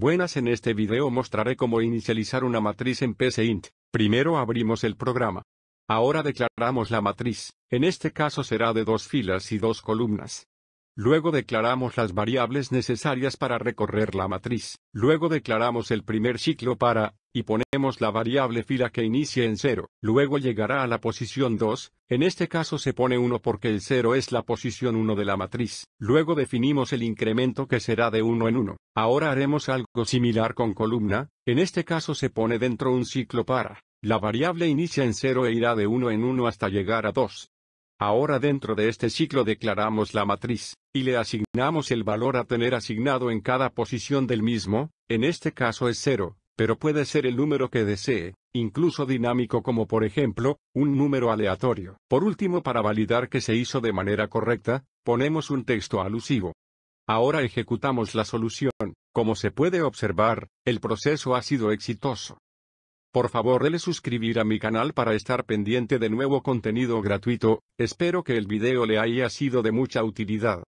Buenas en este video mostraré cómo inicializar una matriz en PCInt. Primero abrimos el programa. Ahora declaramos la matriz, en este caso será de dos filas y dos columnas. Luego declaramos las variables necesarias para recorrer la matriz. Luego declaramos el primer ciclo para y ponemos la variable fila que inicie en 0, luego llegará a la posición 2, en este caso se pone 1 porque el 0 es la posición 1 de la matriz, luego definimos el incremento que será de 1 en 1. Ahora haremos algo similar con columna, en este caso se pone dentro un ciclo para, la variable inicia en 0 e irá de 1 en 1 hasta llegar a 2. Ahora dentro de este ciclo declaramos la matriz, y le asignamos el valor a tener asignado en cada posición del mismo, en este caso es 0, pero puede ser el número que desee, incluso dinámico como por ejemplo, un número aleatorio. Por último, para validar que se hizo de manera correcta, ponemos un texto alusivo. Ahora ejecutamos la solución. Como se puede observar, el proceso ha sido exitoso. Por favor, dele suscribir a mi canal para estar pendiente de nuevo contenido gratuito, espero que el video le haya sido de mucha utilidad.